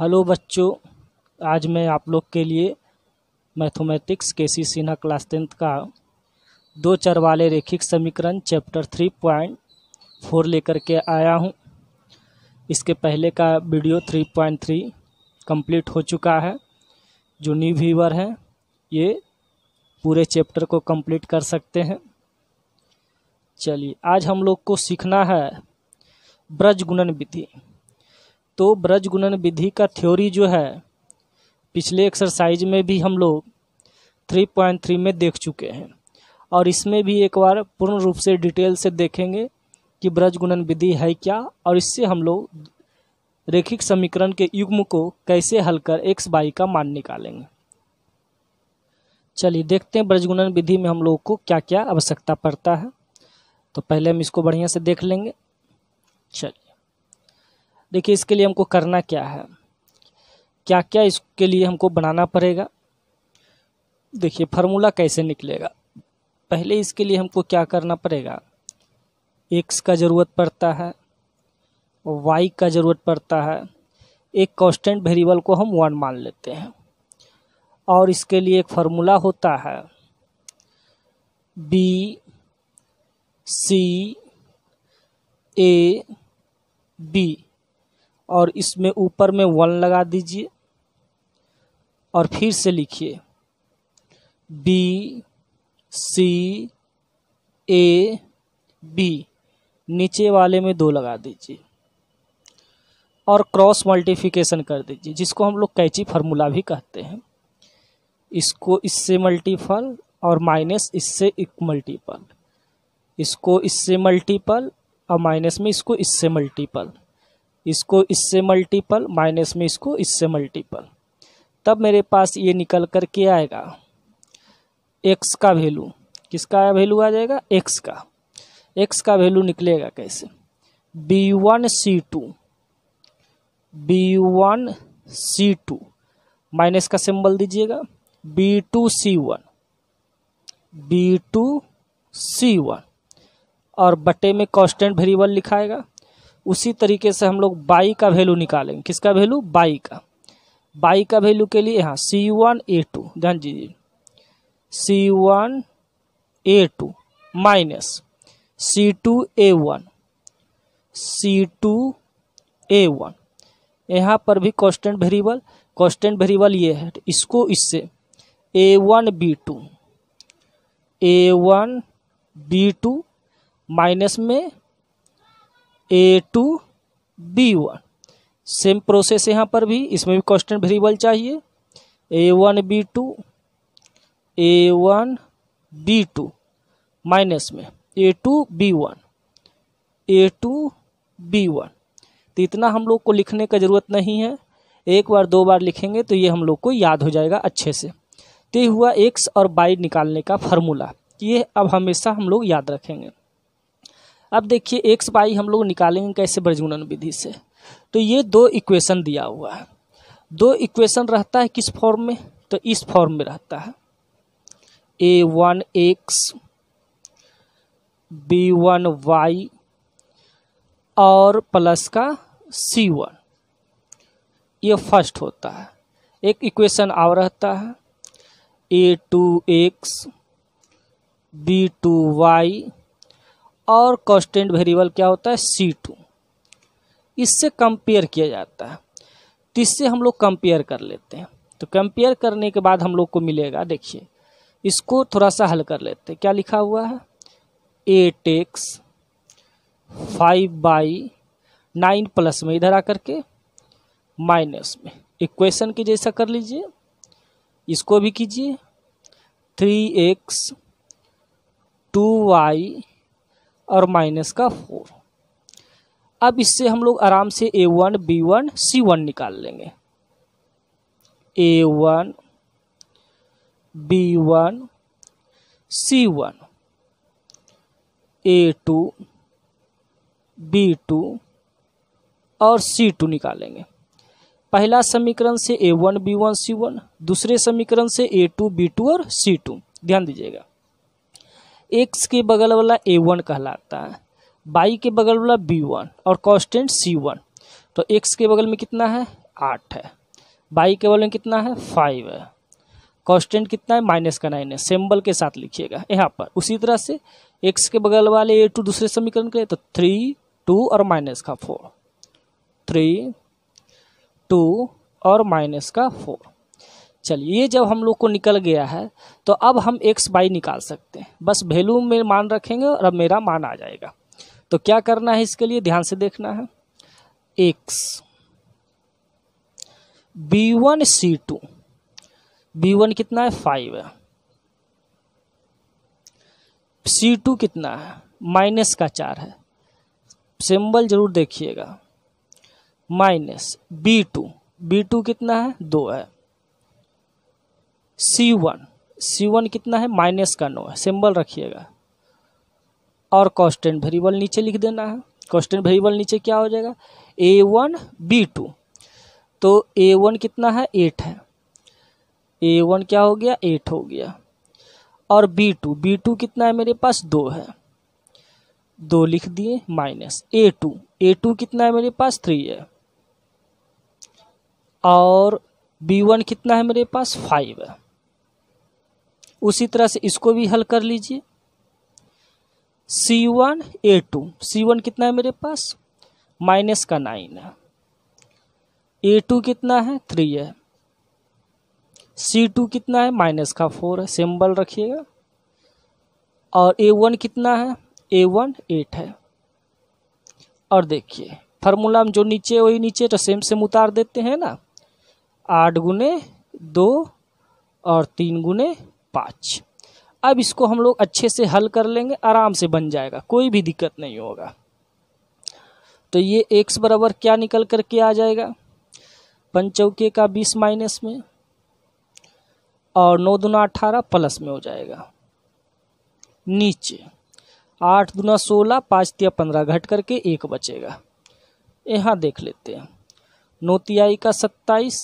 hello बच्चों आज मैं आप लोग के लिए मैथमेटिक्स के सी सिन्हा क्लास टेंथ का दो चर वाले रेखिक समीकरण चैप्टर थ्री पॉइंट फोर लेकर के आया हूँ इसके पहले का video three point three complete हो चुका है जो न्यू व्यूवर हैं ये पूरे चैप्टर को कंप्लीट कर सकते हैं चलिए आज हम लोग को सीखना है ब्रज गुणन विधि तो ब्रज गुणन विधि का थ्योरी जो है पिछले एक्सरसाइज में भी हम लोग 3.3 में देख चुके हैं और इसमें भी एक बार पूर्ण रूप से डिटेल से देखेंगे कि ब्रज गुणन विधि है क्या और इससे हम लोग रेखिक समीकरण के युग्म को कैसे हल कर एक्स बाई का मान निकालेंगे चलिए देखते हैं ब्रजगुणन विधि में हम लोगों को क्या क्या आवश्यकता पड़ता है तो पहले हम इसको बढ़िया से देख लेंगे चलिए देखिए इसके लिए हमको करना क्या है क्या क्या इसके लिए हमको बनाना पड़ेगा देखिए फार्मूला कैसे निकलेगा पहले इसके लिए हमको क्या करना पड़ेगा एक्स का ज़रूरत पड़ता है वाई का ज़रूरत पड़ता है एक कांस्टेंट वेरिएबल को हम वन मान लेते हैं और इसके लिए एक फार्मूला होता है बी सी ए बी और इसमें ऊपर में वन लगा दीजिए और फिर से लिखिए बी सी ए बी नीचे वाले में दो लगा दीजिए और क्रॉस मल्टीफिकेशन कर दीजिए जिसको हम लोग कैची फार्मूला भी कहते हैं इसको इससे मल्टीपल और माइनस इससे एक मल्टीपल इसको इससे मल्टीपल और माइनस में इसको इससे मल्टीपल इसको इससे मल्टीपल माइनस में इसको इससे मल्टीपल तब मेरे पास ये निकल कर के आएगा एक्स का वैल्यू किसका वैल्यू आ जाएगा एक्स का एक्स का वैल्यू निकलेगा कैसे बी वन सी टू बी वन सी टू माइनस का सिंबल दीजिएगा बी टू सी वन बी टू सी वन और बटे में कॉन्स्टेंट वेरिएबल लिखाएगा उसी तरीके से हम लोग बाई का वैल्यू निकालेंगे किसका वैल्यू बाई का बाई का वैल्यू के लिए यहाँ सी वन ए टू ध्यान दीजिए सी वन ए टू माइनस सी टू ए वन सी टू ए वन यहाँ पर भी कॉन्स्टेंट वेरिएबल कॉन्स्टेंट वेरिएबल ये है इसको इससे A one B two A one B two minus में A two B one same process यहाँ पर भी इसमें भी कॉन्स्टेंट वेरिएबल चाहिए ए वन बी टू ए वन बी टू माइनस में A two B one A two B one तो इतना हम लोग को लिखने का ज़रूरत नहीं है एक बार दो बार लिखेंगे तो ये हम लोग को याद हो जाएगा अच्छे से तो ये हुआ एक्स और बाई निकालने का फार्मूला ये अब हमेशा हम लोग याद रखेंगे अब देखिए एक्स वाई हम लोग निकालेंगे कैसे ब्रजगुणन विधि से तो ये दो इक्वेशन दिया हुआ है दो इक्वेशन रहता है किस फॉर्म में तो इस फॉर्म में रहता है ए one X B one Y और प्लस का सी वन ये फर्स्ट होता है एक इक्वेशन और रहता है ए two X B two Y और कॉन्स्टेंट वेरिएबल क्या होता है सी टू इससे कंपेयर किया जाता है तो इससे हम लोग कंपेयर कर लेते हैं तो कंपेयर करने के बाद हम लोग को मिलेगा देखिए इसको थोड़ा सा हल कर लेते हैं क्या लिखा हुआ है eight X five Y nine plus में इधर आकर के माइनस में इक्वेशन के जैसा कर लीजिए इसको भी कीजिए थ्री एक्स टू वाई और माइनस का फोर अब इससे हम लोग आराम से A one B one C one निकाल लेंगे ए वन बी वन सी वन ए टू बी टू और सी टू निकालेंगे पहला समीकरण से A one B one C one दूसरे समीकरण से ए टू बी टू और सी टू ध्यान दीजिएगा एक्स के बगल वाला ए वन कहलाता है बाई के बगल वाला बी वन और कॉन्स्टेंट सी वन तो एक्स के बगल में कितना है आठ है बाई के बगल में कितना है फाइव है कॉन्स्टेंट कितना है माइनस का नाइन है सिंबल के साथ लिखिएगा यहाँ पर उसी तरह से एक्स के बगल वाले ए टू दूसरे समीकरण के तो थ्री टू और माइनस का फोर थ्री टू और माइनस का फोर चलिए ये जब हम लोग को निकल गया है तो अब हम एक्स बाई निकाल सकते हैं बस वैल्यू में मान रखेंगे और अब मेरा मान आ जाएगा तो क्या करना है इसके लिए ध्यान से देखना है एक्स बी वन सी टू बी वन कितना है फाइव है सी टू कितना है माइनस का चार है सिंबल जरूर देखिएगा minus B two B two कितना है दो है सी वन सी वन कितना है माइनस का नो है सिंबल रखिएगा और कॉन्स्टेंट वेरिएबल नीचे लिख देना है कॉन्स्टेंट वेरिएबल नीचे क्या हो जाएगा ए वन बी टू तो ए वन कितना है एट है ए वन क्या हो गया एट हो गया और बी टू बी टू कितना है मेरे पास दो है दो लिख दिए माइनस ए टू ए टू कितना है मेरे पास थ्री है और बी वन कितना है मेरे पास फाइव है उसी तरह से इसको भी हल कर लीजिए सी वन ए टू सी वन कितना है मेरे पास माइनस का नाइन है ए टू कितना है थ्री है सी टू कितना है माइनस का फोर है सिंबल रखिएगा और ए वन कितना है ए वन एट है और देखिए फार्मूला हम जो नीचे वही नीचे तो सेम सेम उतार देते हैं ना आठ गुने दो और तीन गुने पाँच अब इसको हम लोग अच्छे से हल कर लेंगे आराम से बन जाएगा कोई भी दिक्कत नहीं होगा तो ये एक्स बराबर क्या निकल कर के आ जाएगा पंचौके का बीस माइनस में और नौ दुना अठारह प्लस में हो जाएगा नीचे आठ दुना सोलह पाँच तिया पंद्रह घट करके एक बचेगा यहाँ देख लेते हैं नोतियाई का सत्ताईस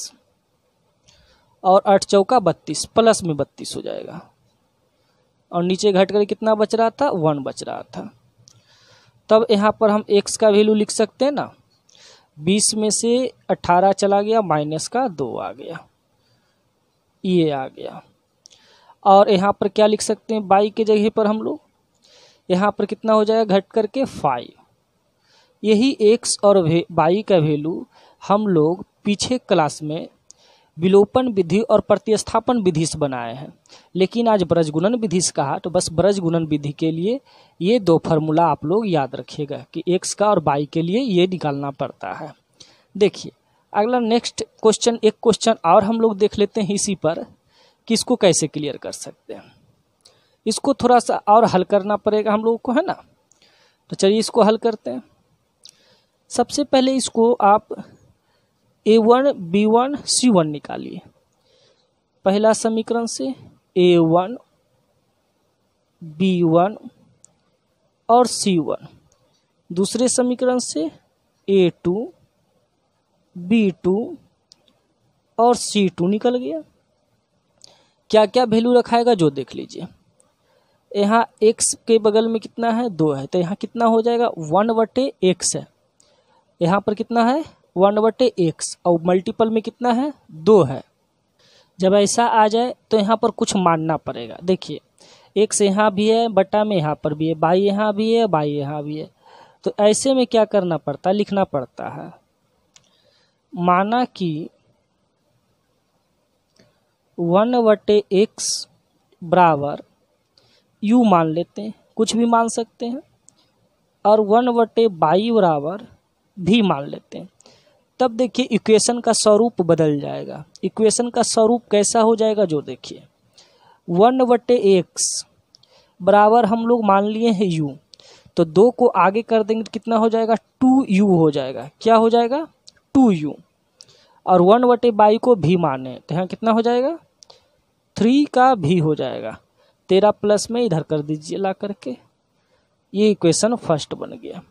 और आठ चौका बत्तीस प्लस में बत्तीस हो जाएगा और नीचे घट कर कितना बच रहा था वन बच रहा था तब यहाँ पर हम एक्स का वैल्यू लिख सकते हैं ना बीस में से अट्ठारह चला गया माइनस का दो आ गया ये आ गया और यहाँ पर क्या लिख सकते हैं बाई के जगह पर हम लोग यहाँ पर कितना हो जाएगा घट करके फाइव यही एक्स और बाई का वैल्यू हम लोग पीछे क्लास में विलोपन विधि और प्रतिस्थापन विधि से बनाए हैं लेकिन आज ब्रजगुणन विधि से कहा तो बस ब्रजगुणन विधि के लिए ये दो फार्मूला आप लोग याद रखिएगा कि एक्स का और बाई के लिए ये निकालना पड़ता है देखिए अगला नेक्स्ट क्वेश्चन एक क्वेश्चन और हम लोग देख लेते हैं इसी पर कि इसको कैसे क्लियर कर सकते हैं इसको थोड़ा सा और हल करना पड़ेगा हम लोगों को है ना तो चलिए इसको हल करते हैं सबसे पहले इसको आप ए वन बी वन सी वन निकालिए पहला समीकरण से ए वन बी वन और सी वन दूसरे समीकरण से ए टू बी टू और सी टू निकल गया क्या क्या वैल्यू रखाएगा जो देख लीजिए यहाँ एक्स के बगल में कितना है दो है तो यहाँ कितना हो जाएगा वन बटे एक्स है यहाँ पर कितना है वन बटे एक्स और मल्टीपल में कितना है दो है जब ऐसा आ जाए तो यहाँ पर कुछ मानना पड़ेगा देखिए एक्स यहाँ भी है बटा में यहाँ पर भी है बाई यहाँ भी है बाई यहाँ भी है तो ऐसे में क्या करना पड़ता है लिखना पड़ता है माना कि वन वटे एक्स बराबर यू मान लेते हैं कुछ भी मान सकते हैं और वन वटे बाई बराबर भी मान लेते हैं तब देखिए इक्वेशन का स्वरूप बदल जाएगा इक्वेशन का स्वरूप कैसा हो जाएगा जो देखिए वन बटे एक्स बराबर हम लोग मान लिए हैं यू तो दो को आगे कर देंगे तो कितना हो जाएगा टू यू हो जाएगा क्या हो जाएगा टू यू और वन बटे बाई को भी माने तो यहाँ कितना हो जाएगा थ्री का भी हो जाएगा तेरह प्लस में इधर कर दीजिए ला करके ये इक्वेशन फर्स्ट बन गया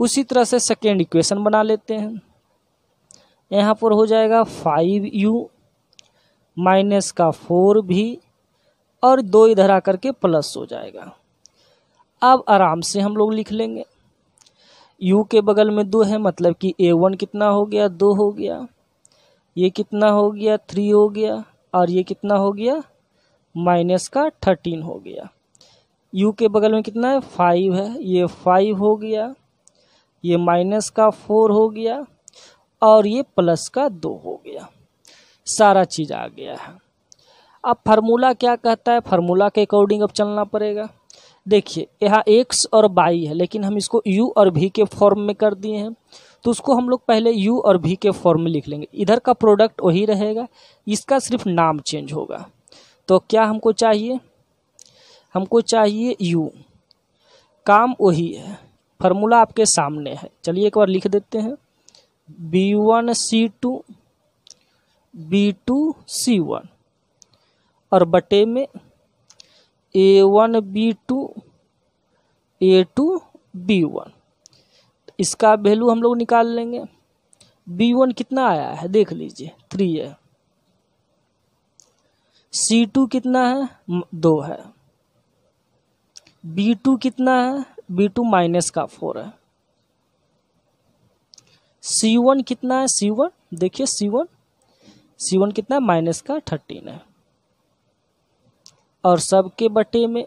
उसी तरह से सेकेंड इक्वेशन बना लेते हैं यहाँ पर हो जाएगा फाइव यू माइनस का फोर भी और दो इधर आकर के प्लस हो जाएगा अब आराम से हम लोग लिख लेंगे यू के बगल में दो है मतलब कि ए वन कितना हो गया दो हो गया ये कितना हो गया थ्री हो गया और ये कितना हो गया माइनस का थर्टीन हो गया यू के बगल में कितना है फाइव है ये फाइव हो गया ये माइनस का फोर हो गया और ये प्लस का दो हो गया सारा चीज़ आ गया है अब फार्मूला क्या कहता है फार्मूला के अकॉर्डिंग अब चलना पड़ेगा देखिए यहाँ एक्स और बाई है लेकिन हम इसको यू और भी के फॉर्म में कर दिए हैं तो उसको हम लोग पहले यू और भी के फॉर्म में लिख लेंगे इधर का प्रोडक्ट वही रहेगा इसका सिर्फ नाम चेंज होगा तो क्या हमको चाहिए हमको चाहिए यू काम वही है फार्मूला आपके सामने है चलिए एक बार लिख देते हैं बी वन सी टू बी टू सी वन और बटे में ए वन बी टू ए टू बी वन इसका वैल्यू हम लोग निकाल लेंगे बी वन कितना आया है देख लीजिए थ्री है सी टू कितना है दो है बी टू कितना है बी टू माइनस का फोर है सी वन कितना है सी वन देखिए सी वन सी वन कितना है माइनस का थर्टीन है और सबके बटे में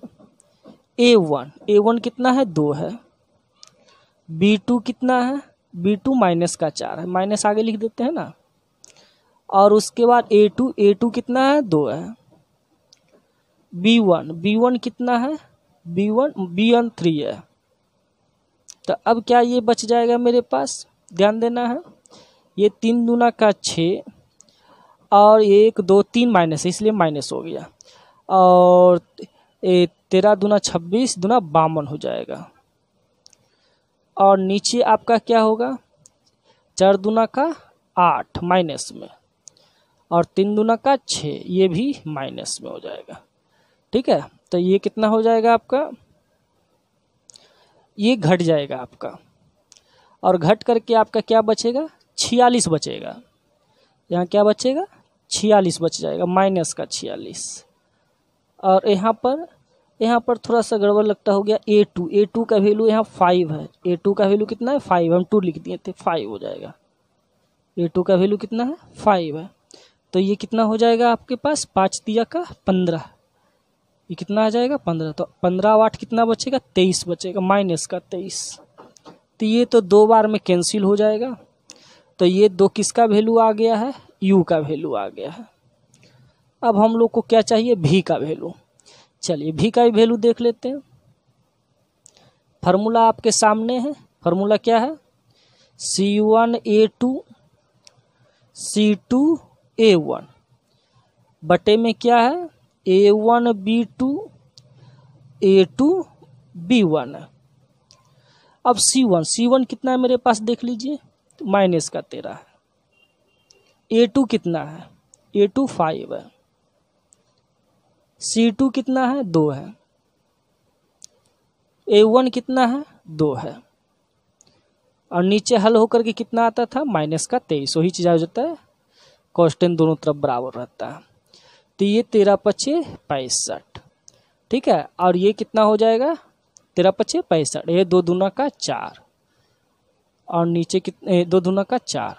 ए वन ए वन कितना है दो है बी टू कितना है बी टू माइनस का चार है माइनस आगे लिख देते हैं ना और उसके बाद ए टू ए टू कितना है दो है बी वन बी वन कितना है B one B one three है तो अब क्या ये बच जाएगा मेरे पास ध्यान देना है ये तीन दूना का छः और एक दो तीन माइनस है इसलिए माइनस हो गया और तेरह दूना छब्बीस दूना बावन हो जाएगा और नीचे आपका क्या होगा चार दूना का आठ माइनस में और तीन दूना का छः ये भी माइनस में हो जाएगा ठीक है तो ये कितना हो जाएगा आपका ये घट जाएगा आपका और घट करके आपका क्या बचेगा छियालीस बचेगा यहाँ क्या बचेगा छियालीस बच जाएगा माइनस का छियालीस और यहाँ पर यहाँ पर थोड़ा सा गड़बड़ लगता हो गया ए टू ए टू का वैल्यू यहाँ फाइव है ए टू का वैल्यू कितना है फाइव हम टू लिख दिए थे फाइव हो जाएगा ए टू का वैल्यू कितना है फाइव है तो ये कितना हो जाएगा आपके पास पाँच दिया का पंद्रह ये कितना आ जाएगा पंद्रह तो पंद्रह वाट कितना बचेगा तेईस बचेगा माइनस का तेईस तो ये तो दो बार में कैंसिल हो जाएगा तो ये दो किसका वैल्यू आ गया है यू का वैल्यू आ गया है अब हम लोग को क्या चाहिए भी का वैल्यू चलिए भी का वैल्यू देख लेते हैं फार्मूला आपके सामने है फार्मूला क्या है सी वन ए टू सी टू ए वन बटे में क्या है ए वन बी टू ए टू बी वन है अब सी वन सी वन कितना है मेरे पास देख लीजिए माइनस तो का तेरह है ए टू कितना है ए टू फाइव है सी टू कितना है दो है ए वन कितना है दो है और नीचे हल होकर के कितना आता था माइनस का तेईस वही चीज़ आ जाता है कॉस्टेन दोनों तरफ बराबर रहता है तो ये तेरह पच्चीस पैंसठ ठीक है और ये कितना हो जाएगा तेरह पचे पैंसठ ये दो दुना का चार और नीचे कितने दो दुना का चार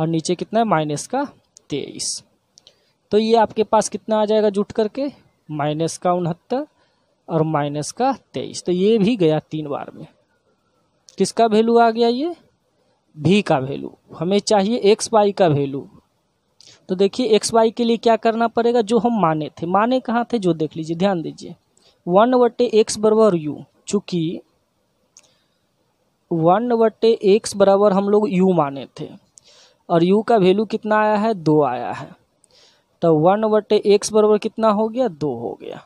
और नीचे कितना है माइनस का तेईस तो ये आपके पास कितना आ जाएगा जुट करके माइनस का उनहत्तर और माइनस का तेईस तो ये भी गया तीन बार में किसका वैल्यू आ गया ये भी का वैल्यू हमें चाहिए एक्स वाई का वैल्यू तो देखिए एक्स वाई के लिए क्या करना पड़ेगा जो हम माने थे माने कहाँ थे जो देख लीजिए ध्यान दीजिए वन वटे एक्स बराबर यू चूँकि वन वटे एक्स बराबर हम लोग यू माने थे और यू का वैल्यू कितना आया है दो आया है तो वन वटे एक्स बराबर कितना हो गया दो हो गया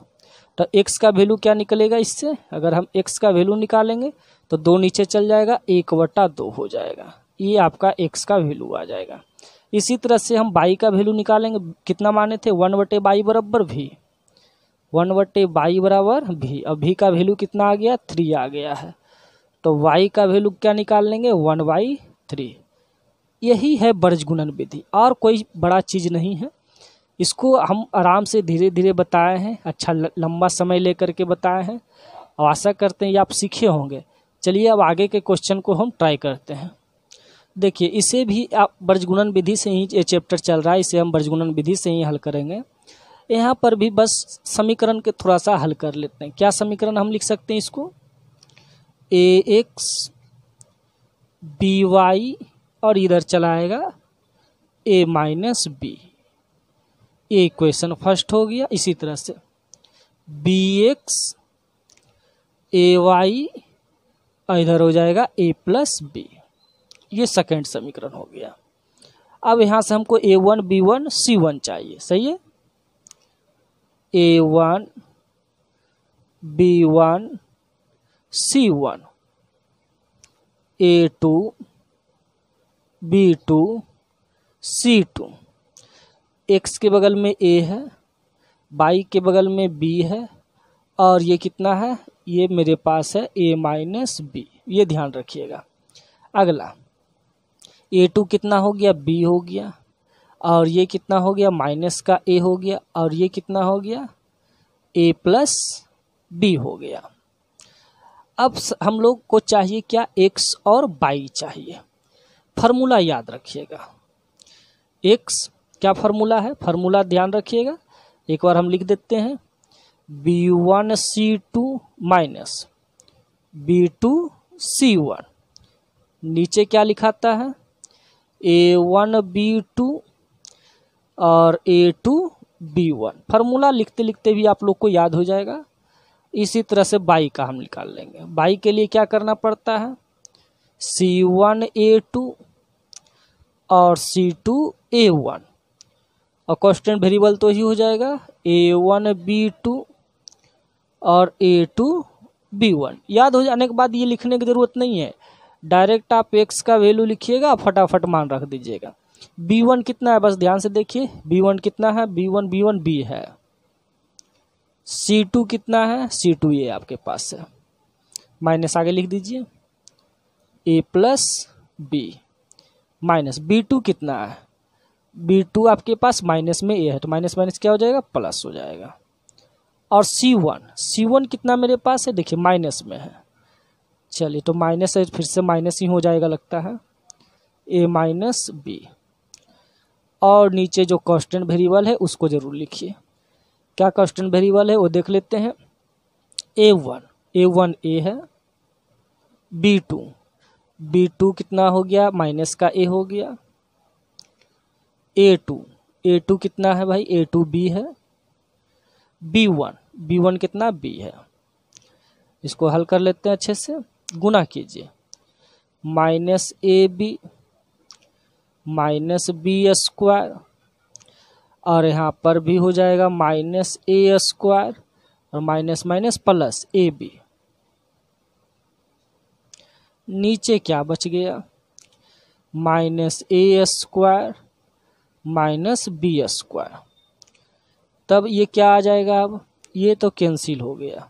तो एक्स का वैल्यू क्या निकलेगा इससे अगर हम एक्स का वैल्यू निकालेंगे तो दो नीचे चल जाएगा एक वटा दो हो जाएगा ये आपका एक्स का वैल्यू आ जाएगा इसी तरह से हम बाई का वैल्यू निकालेंगे कितना माने थे वन वटे बाई बराबर भी वन ए बाई बराबर भी अब भी का वैल्यू कितना आ गया थ्री आ गया है तो वाई का वैल्यू क्या निकाल लेंगे वन बाई थ्री यही है वर्ज गुणन विधि और कोई बड़ा चीज़ नहीं है इसको हम आराम से धीरे धीरे बताए हैं अच्छा लंबा समय लेकर के बताए हैं और आशा करते हैं ये आप सीखे होंगे चलिए अब आगे के क्वेश्चन को हम ट्राई करते हैं देखिए इसे भी आप ब्रजगुणन विधि से ही ये चैप्टर चल रहा है इसे हम ब्रजगुणन विधि से ही हल करेंगे यहाँ पर भी बस समीकरण के थोड़ा सा हल कर लेते हैं क्या समीकरण हम लिख सकते हैं इसको ए एक्स बी वाई और इधर चला आएगा A minus B A question first हो गया इसी तरह से बी एक्स ए वाई और इधर हो जाएगा ए प्लस बी ये सेकेंड समीकरण हो गया अब यहाँ से हमको A one B one C one चाहिए सही है ए वन बी वन सी वन ए टू बी टू सी टू एक्स के बगल में ए है बाई के बगल में बी है और ये कितना है ये मेरे पास है ए माइनस बी ये ध्यान रखिएगा अगला ए टू कितना हो गया बी हो गया और ये कितना हो गया माइनस का ए हो गया और ये कितना हो गया ए प्लस बी हो गया अब हम लोग को चाहिए क्या एक्स और बाई चाहिए फार्मूला याद रखिएगा एक्स क्या फार्मूला है फार्मूला ध्यान रखिएगा एक बार हम लिख देते हैं बी वन सी टू माइनस बी टू सी वन नीचे क्या लिखाता है ए वन बी टू और ए टू बी वन फार्मूला लिखते लिखते भी आप लोग को याद हो जाएगा इसी तरह से बाई का हम निकाल लेंगे बाई के लिए क्या करना पड़ता है सी वन ए टू और सी टू ए वन और कॉन्स्टेंट वेरिएबल तो ही हो जाएगा ए वन बी टू और ए टू बी वन याद हो जाने के बाद ये लिखने की ज़रूरत नहीं है डायरेक्ट आप एक्स का वैल्यू लिखिएगा फटाफट मान रख दीजिएगा बी वन कितना है बस ध्यान से देखिए बी वन कितना है B one B one B है सी टू कितना है सी टू ये आपके पास है माइनस आगे लिख दीजिए A plus B minus B two कितना है बी टू आपके पास माइनस में ए है तो माइनस माइनस क्या हो जाएगा प्लस हो जाएगा और सी वन सी वन कितना मेरे पास है देखिए माइनस में है चलिए तो माइनस है फिर से माइनस ही हो जाएगा लगता है ए माइनस बी और नीचे जो कॉन्स्टेंट वेरिएबल है उसको ज़रूर लिखिए क्या कॉन्स्टेंट वेरिएबल है वो देख लेते हैं ए वन ए वन ए है बी टू बी टू कितना हो गया माइनस का ए हो गया ए टू ए टू कितना है भाई ए टू बी है बी वन बी वन कितना बी है इसको हल कर लेते हैं अच्छे से गुना कीजिए minus A B minus B square और यहाँ पर भी हो जाएगा माइनस ए स्क्वायर और minus minus plus A B नीचे क्या बच गया माइनस ए स्क्वायर माइनस बी स्क्वायर तब ये क्या आ जाएगा अब ये तो कैंसिल हो गया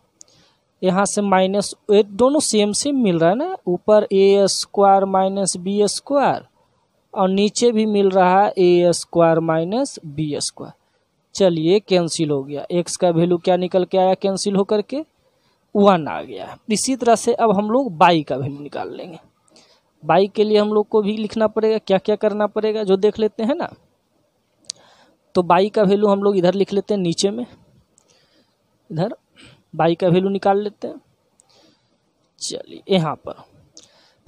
यहाँ से माइनस दोनों सेम सेम मिल रहा है ना ऊपर A square minus B square और नीचे भी मिल रहा है ए स्क्वायर माइनस बी स्क्वायर चलिए कैंसिल हो गया एक्स का वैल्यू क्या निकल के आया कैंसिल होकर के वन आ गया इसी तरह से अब हम लोग बाई का वैल्यू निकाल लेंगे बाई के लिए हम लोग को भी लिखना पड़ेगा क्या क्या करना पड़ेगा जो देख लेते हैं ना तो बाई का वैल्यू हम लोग इधर लिख लेते हैं नीचे में इधर बाई का वैल्यू निकाल लेते हैं चलिए यहाँ पर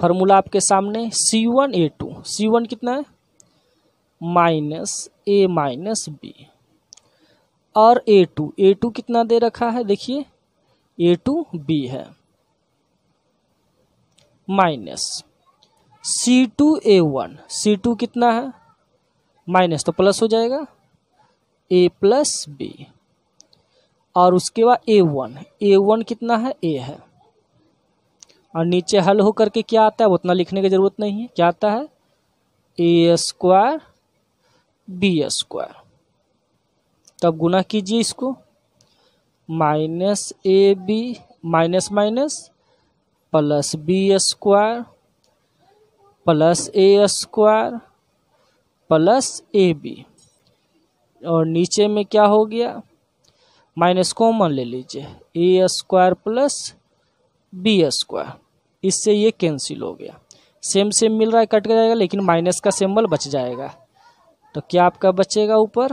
फार्मूला आपके सामने सी वन ए टू सी वन कितना है माइनस ए माइनस बी और ए टू ए टू कितना दे रखा है देखिए ए टू बी है माइनस सी टू ए वन सी टू कितना है माइनस तो प्लस हो जाएगा ए प्लस बी और उसके बाद ए वन ए वन कितना है ए है और नीचे हल हो करके क्या आता है उतना लिखने की ज़रूरत नहीं है क्या आता है ए स्क्वायर बी स्क्वायर तब गुना कीजिए इसको minus A B minus minus plus B square plus A square plus A B और नीचे में क्या हो गया माइनस कॉमन ले लीजिए A square plus B square इससे ये कैंसिल हो गया सेम सेम मिल रहा है कट जाएगा लेकिन माइनस का सिंबल बच जाएगा तो क्या आपका बचेगा ऊपर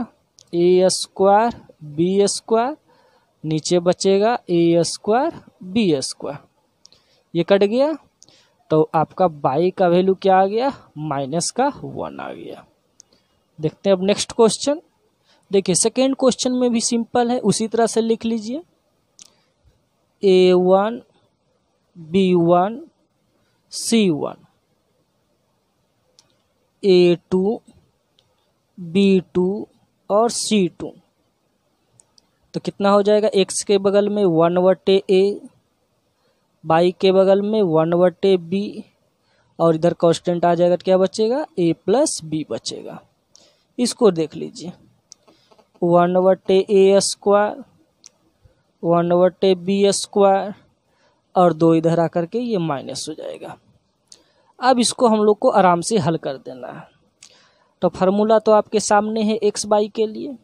ए स्क्वायर बी स्क्वायर नीचे बचेगा ए स्क्वायर बी स्क्वायर ये कट गया तो आपका बाई का वैल्यू क्या आ गया माइनस का वन आ गया देखते हैं अब नेक्स्ट क्वेश्चन देखिए सेकेंड क्वेश्चन में भी सिंपल है उसी तरह से लिख लीजिए ए वन बी वन सी वन ए टू बी टू और सी टू तो कितना हो जाएगा एक्स के बगल में वन वटे ए बाई के बगल में वन वटे बी और इधर कॉन्स्टेंट आ जाएगा तो क्या बचेगा ए प्लस बी बचेगा इसको देख लीजिए वन वटे ए स्क्वायर वन वटे बी स्क्वायर और दो इधर आ के ये माइनस हो जाएगा अब इसको हम लोग को आराम से हल कर देना है तो फार्मूला तो आपके सामने है एक्स बाई के लिए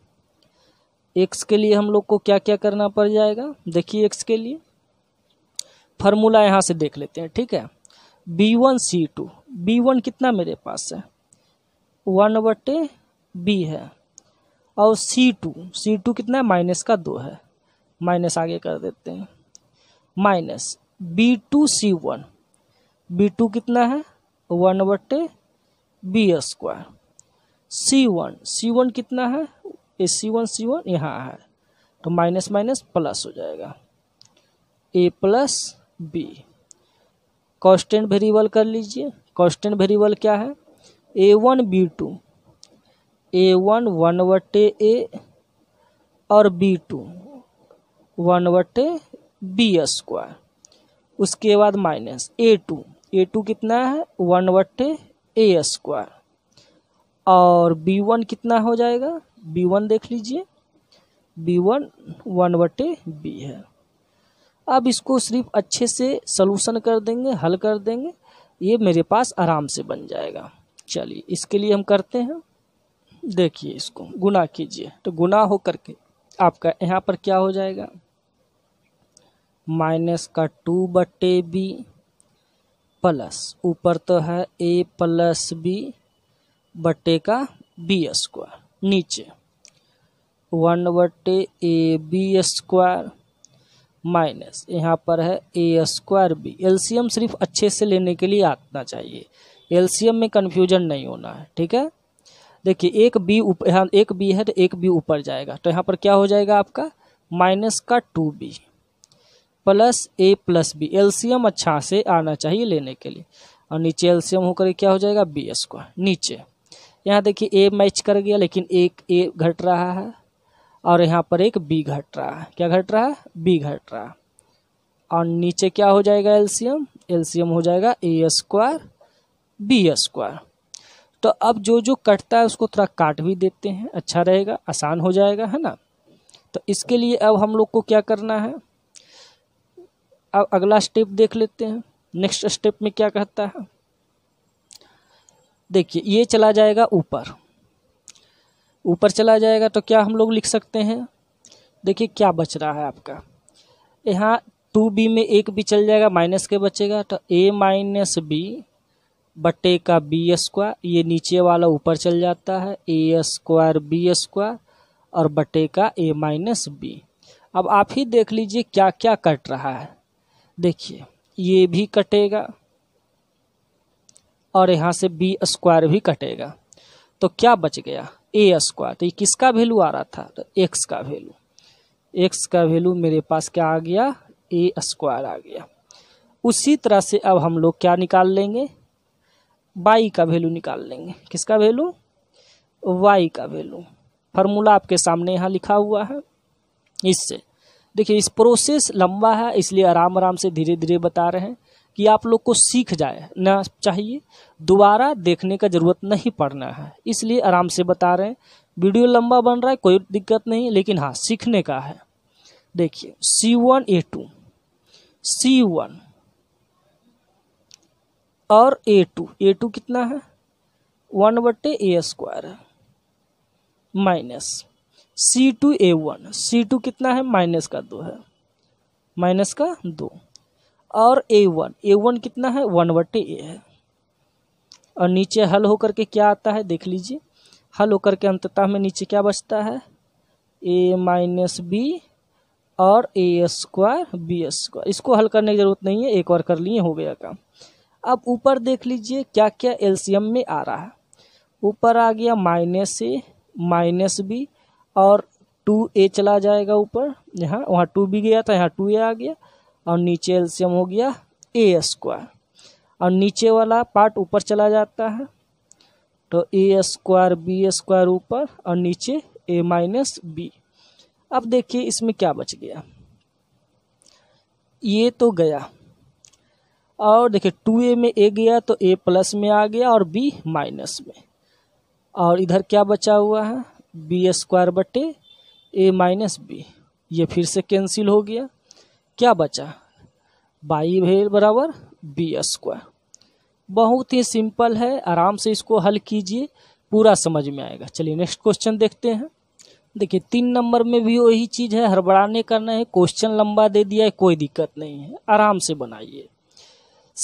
एक्स के लिए हम लोग को क्या क्या करना पड़ जाएगा देखिए एक्स के लिए फार्मूला यहाँ से देख लेते हैं ठीक है बी वन सी टू बी वन कितना मेरे पास है वन बटे बी है और सी टू सी टू कितना है माइनस का दो है माइनस आगे कर देते हैं माइनस बी टू सी वन बी टू कितना है वन बटे बी स्क्वायर सी वन सी वन कितना है ए सी वन सी वन यहाँ है तो माइनस माइनस प्लस हो जाएगा A plus B constant variable कर लीजिए कॉन्स्टेंट वेरिएबल क्या है ए वन बी टू ए वन वन वटे ए और बी टू वन वटे बी स्क्वायर उसके बाद माइनस ए टू ए टू कितना है वन वट्टे ए स्क्वायर और बी वन कितना हो जाएगा बी वन देख लीजिए बी वन वन वटे बी है अब इसको सिर्फ अच्छे से सलूशन कर देंगे हल कर देंगे ये मेरे पास आराम से बन जाएगा चलिए इसके लिए हम करते हैं देखिए इसको गुना कीजिए तो गुना हो करके आपका यहाँ पर क्या हो जाएगा माइनस का टू बटे बी प्लस ऊपर तो है ए प्लस बी बटे का बी स्क्वायर नीचे वन बटे ए बी स्क्वायर माइनस यहाँ पर है ए स्क्वायर बी एलसीएम सिर्फ अच्छे से लेने के लिए आना चाहिए एलसीएम में कन्फ्यूजन नहीं होना है ठीक है देखिए एक बी यहाँ एक बी है तो एक बी ऊपर जाएगा तो यहाँ पर क्या हो जाएगा आपका माइनस का two B plus A plus B एल्सियम अच्छा से आना चाहिए लेने के लिए और नीचे एल्सियम होकर क्या हो जाएगा बी स्क्वायर नीचे यहाँ देखिए ए मैच कर गया लेकिन एक ए घट रहा है और यहाँ पर एक बी घट रहा है क्या घट रहा है बी घट रहा है और नीचे क्या हो जाएगा एल्सियम एल्सियम हो जाएगा ए स्क्वायर बी स्क्वायर तो अब जो जो कटता है उसको थोड़ा काट भी देते हैं अच्छा रहेगा आसान हो जाएगा है ना तो इसके लिए अब हम लोग को क्या करना है अब अगला स्टेप देख लेते हैं नेक्स्ट स्टेप में क्या कहता है देखिए ये चला जाएगा ऊपर ऊपर चला जाएगा तो क्या हम लोग लिख सकते हैं देखिए क्या बच रहा है आपका यहाँ टू बी में एक भी चल जाएगा माइनस के बचेगा तो ए माइनस बी बटे का बी स्क्वायर ये नीचे वाला ऊपर चल जाता है ए स्क्वायर बी स्क्वायर और बटे का ए माइनस बी अब आप ही देख लीजिए क्या क्या कट रहा है देखिए ये भी कटेगा और यहाँ से बी स्क्वायर भी कटेगा तो क्या बच गया ए स्क्वायर तो ये किसका वैल्यू आ रहा था तो एक्स का वैल्यू एक्स का वैल्यू मेरे पास क्या आ गया ए स्क्वायर आ गया उसी तरह से अब हम लोग क्या निकाल लेंगे वाई का वैल्यू निकाल लेंगे किसका वैल्यू वाई का वैल्यू फार्मूला आपके सामने यहाँ लिखा हुआ है इससे देखिए इस प्रोसेस लंबा है इसलिए आराम आराम से धीरे धीरे बता रहे हैं कि आप लोग को सीख जाए ना चाहिए दोबारा देखने का ज़रूरत नहीं पड़ना है इसलिए आराम से बता रहे हैं वीडियो लंबा बन रहा है कोई दिक्कत नहीं लेकिन हाँ सीखने का है देखिए सी वन ए टू सी वन और ए टू ए टू कितना है वन बटे ए स्क्वायर है माइनस सी टू ए वन सी टू कितना है माइनस का दो है माइनस का दो और ए वन ए वन कितना है वन बटे ए है और नीचे हल होकर के क्या आता है देख लीजिए हल होकर के अंततः में नीचे क्या बचता है ए माइनस बी और ए स्क्वायर बी स्क्वायर इसको हल करने की ज़रूरत नहीं है एक और कर लिए हो गया काम अब ऊपर देख लीजिए क्या क्या एलसीएम में आ रहा है ऊपर आ गया माइनस ए माइनस बी और टू ए चला जाएगा ऊपर यहाँ वहाँ टू बी गया था यहाँ टू ए आ गया और नीचे एल्शियम हो गया ए स्क्वायर और नीचे वाला पार्ट ऊपर चला जाता है तो ए स्क्वायर बी स्क्वायर ऊपर और नीचे ए माइनस बी अब देखिए इसमें क्या बच गया ये तो गया और देखिए टू ए में ए गया तो ए प्लस में आ गया और बी माइनस में और इधर क्या बचा हुआ है बी स्क्वायर बटे ए माइनस बी ये फिर से कैंसिल हो गया क्या बचा बाई भेल बराबर बी स्क्वायर बहुत ही सिंपल है आराम से इसको हल कीजिए पूरा समझ में आएगा चलिए नेक्स्ट क्वेश्चन देखते हैं देखिए तीन नंबर में भी वही चीज़ है हड़बड़ाने करना है क्वेश्चन लंबा दे दिया है कोई दिक्कत नहीं है आराम से बनाइए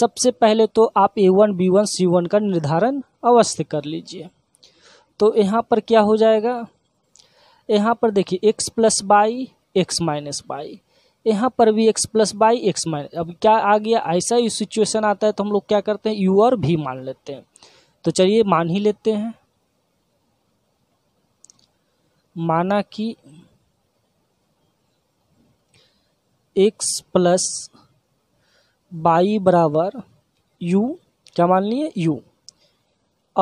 सबसे पहले तो आप ए वन बी वन सी वन का निर्धारण अवश्य कर लीजिए तो यहाँ पर क्या हो जाएगा यहाँ पर देखिए X plus Y X minus Y यहाँ पर भी X plus Y X minus अब क्या आ गया ऐसा ही सिचुएशन आता है तो हम लोग क्या करते हैं यू और भी मान लेते हैं तो चलिए मान ही लेते हैं माना कि एक्स प्लस बाई बराबर यू क्या मान लिए यू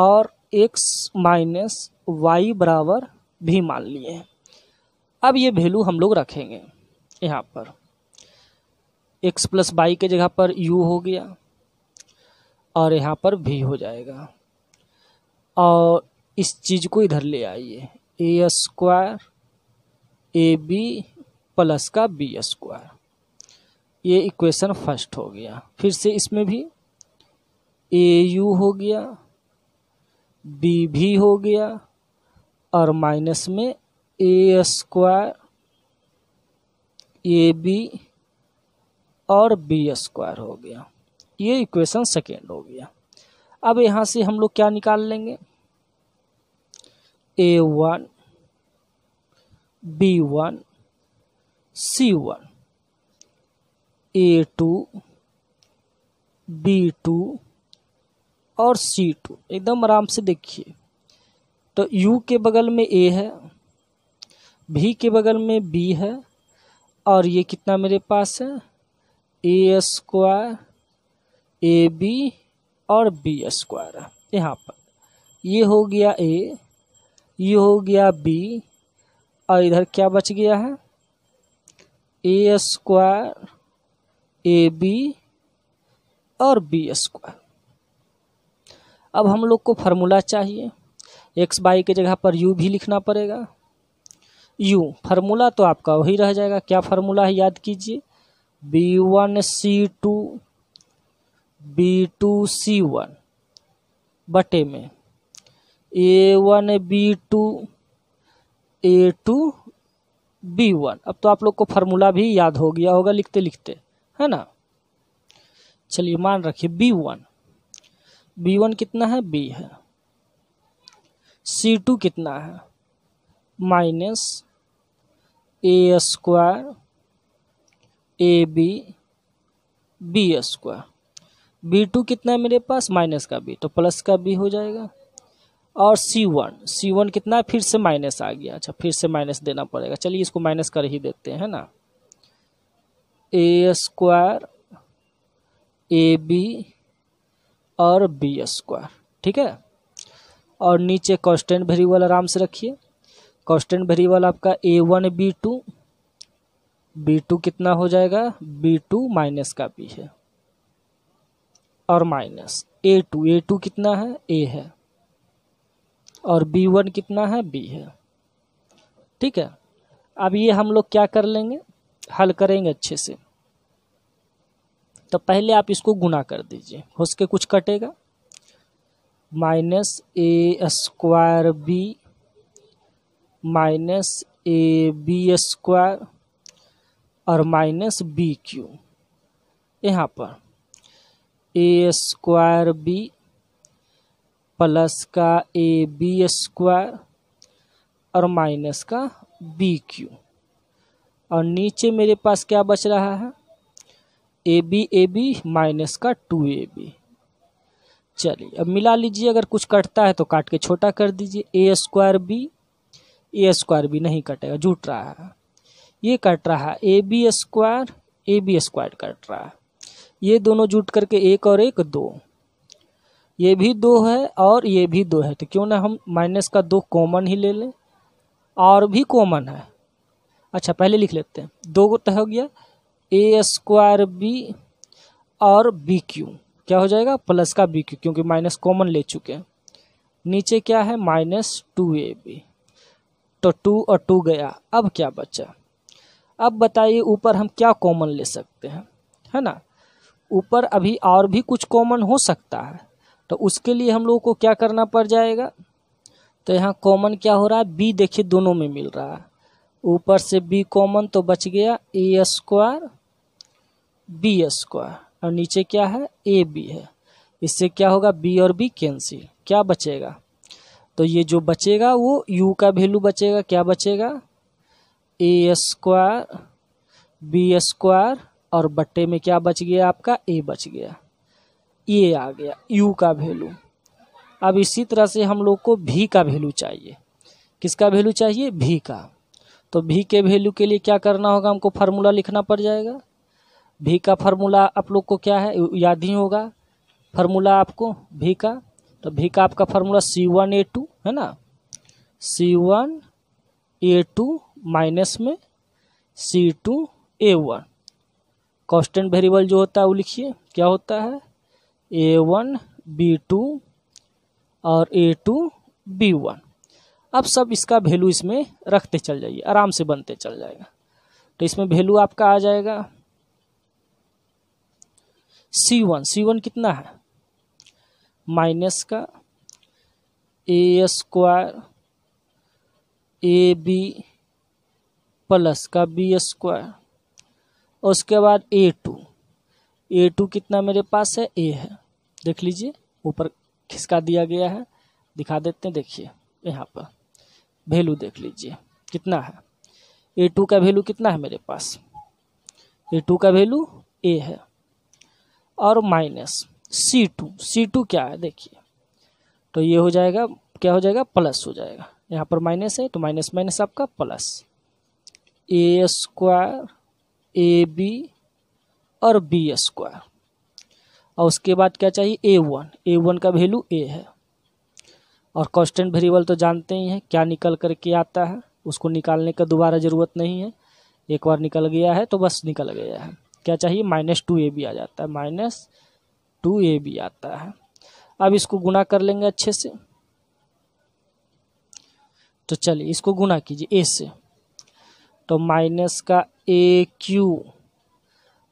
और एक्स माइनस वाई बराबर भी मान लिए अब ये वैल्यू हम लोग रखेंगे यहाँ पर एक्स प्लस वाई के जगह पर यू हो गया और यहाँ पर भी हो जाएगा और इस चीज़ को इधर ले आइए A square A B plus का बी स्क्वायर ये इक्वेशन फर्स्ट हो गया फिर से इसमें भी ए यू हो गया बी भी हो गया और माइनस में ए स्क्वायर ए बी और बी स्क्वायर हो गया ये इक्वेशन सेकेंड हो गया अब यहाँ से हम लोग क्या निकाल लेंगे ए वन बी वन सी वन ए टू बी टू और सी टू एकदम आराम से देखिए तो यू के बगल में ए है भी के बगल में बी है और ये कितना मेरे पास है ए स्क्वायर ए बी और बी स्क्वायर है यहाँ पर ये हो गया ए ये हो गया बी और इधर क्या बच गया है ए स्क्वायर ए बी और बी स्क्वायर अब हम लोग को फार्मूला चाहिए एक्स बाई के जगह पर यू भी लिखना पड़ेगा यू फार्मूला तो आपका वही रह जाएगा क्या फार्मूला है याद कीजिए बी वन सी टू बी टू सी वन बटे में ए वन बी टू ए टू बी वन अब तो आप लोग को फार्मूला भी याद हो गया होगा लिखते लिखते है ना चलिए मान रखिए बी वन बी वन कितना है बी है सी टू कितना है माइनस ए स्क्वायर ए b b square b two कितना है मेरे पास माइनस का बी तो प्लस का बी हो जाएगा और सी वन सी वन कितना है फिर से माइनस आ गया अच्छा फिर से माइनस देना पड़ेगा चलिए इसको माइनस कर ही देते हैं ना ए स्क्वायर ए बी और बी स्क्वायर ठीक है और नीचे कॉन्स्टेंट वेरिएबल आराम से रखिए कॉन्स्टेंट वेरिएबल आपका a one B two B two कितना हो जाएगा बी टू माइनस का बी है और माइनस ए टू ए टू कितना है ए है और बी वन कितना है बी है ठीक है अब ये हम लोग क्या कर लेंगे हल करेंगे अच्छे से तो पहले आप इसको गुना कर दीजिए हो सके कुछ कटेगा माइनस ए स्क्वायर बी माइनस ए बी स्क्वायर और माइनस बी क्यू यहाँ पर ए स्क्वायर बी प्लस का ए बी स्क्वायर और माइनस का बी क्यू और नीचे मेरे पास क्या बच रहा है a b a B minus का टू ए बी चलिए अब मिला लीजिए अगर कुछ कटता है तो काट के छोटा कर दीजिए a square b a square b नहीं कटेगा जुट रहा है ये कट रहा है a b square A b square कट रहा है ये दोनों जुट करके एक और एक दो ये भी दो है और ये भी दो है तो क्यों ना हम माइनस का दो कॉमन ही ले लें और भी कॉमन है अच्छा पहले लिख लेते हैं दो तो हो गया ए स्क्वायर बी और बी क्यू क्या हो जाएगा प्लस का बी क्यू क्योंकि माइनस कॉमन ले चुके हैं नीचे क्या है माइनस टू ए बी तो टू और टू गया अब क्या बचा अब बताइए ऊपर हम क्या कॉमन ले सकते हैं है ना ऊपर अभी और भी कुछ कॉमन हो सकता है तो उसके लिए हम लोगों को क्या करना पड़ जाएगा तो यहाँ कॉमन क्या हो रहा है बी देखिए दोनों में मिल रहा है ऊपर से बी कॉमन तो बच गया ए स्क्वायर बी स्क्वायर और नीचे क्या है ए बी है इससे क्या होगा बी और बी कैंसिल क्या बचेगा तो ये जो बचेगा वो यू का वैल्यू बचेगा क्या बचेगा ए स्क्वायर बी स्क्वायर और बट्टे में क्या बच गया आपका ए बच गया ये आ गया यू का वैल्यू अब इसी तरह से हम लोग को भी का वैल्यू चाहिए किसका वैल्यू चाहिए भी का तो भी के वैल्यू के लिए क्या करना होगा हमको फार्मूला लिखना पड़ जाएगा भी का फार्मूला आप लोग को क्या है याद ही होगा फार्मूला आपको भी का तो भी का आपका फार्मूला सी वन ए टू है ना सी वन ए टू माइनस में सी टू ए वन कॉन्स्टेंट वेरिएबल जो होता है वो लिखिए क्या होता है ए वन बी टू और ए टू बी वन आप सब इसका वैल्यू इसमें रखते चल जाइए आराम से बनते चल जाएगा तो इसमें वैल्यू आपका आ जाएगा सी वन सी वन कितना है माइनस का a square A B plus का बी स्क्वायर और उसके बाद ए टू ए टू कितना मेरे पास है ए है देख लीजिए ऊपर खिसका दिया गया है दिखा देते हैं देखिए यहाँ पर वैल्यू देख लीजिए कितना है ए टू का वैल्यू कितना है मेरे पास ए टू का वैल्यू ए है और माइनस सी टू सी टू क्या है देखिए तो ये हो जाएगा क्या हो जाएगा प्लस हो जाएगा यहाँ पर माइनस है तो माइनस माइनस आपका plus A square A B और बी स्क्वायर और उसके बाद क्या चाहिए ए वन ए वन का वैल्यू ए है और कॉन्स्टेंट वेरिएबल तो जानते ही हैं क्या निकल करके आता है उसको निकालने का दोबारा ज़रूरत नहीं है एक बार निकल गया है तो बस निकल गया है क्या चाहिए माइनस टू ए बी आ जाता है माइनस टू ए बी आता है अब इसको गुना कर लेंगे अच्छे से तो चलिए इसको गुना कीजिए ए से तो माइनस का ए क्यू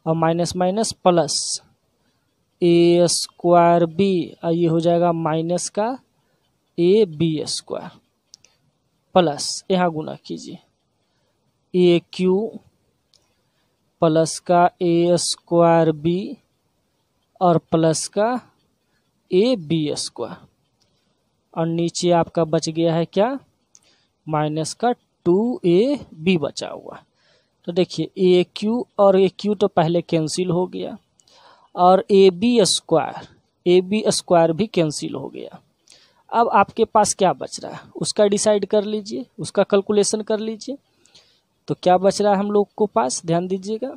और माइनस माइनस प्लस ए स्क्वायर बी ये हो जाएगा माइनस का ए बी स्क्वायर प्लस यहाँ गुना कीजिए ए क्यू प्लस का ए स्क्वायर बी और प्लस का ए बी स्क्वायर और नीचे आपका बच गया है क्या माइनस का टू ए बी बचा हुआ तो देखिए ए क्यू और ए क्यू तो पहले कैंसिल हो गया और a b square A b square भी कैंसिल हो गया अब आपके पास क्या बच रहा है उसका डिसाइड कर लीजिए उसका कैलकुलेशन कर लीजिए तो क्या बच रहा है हम लोग को पास ध्यान दीजिएगा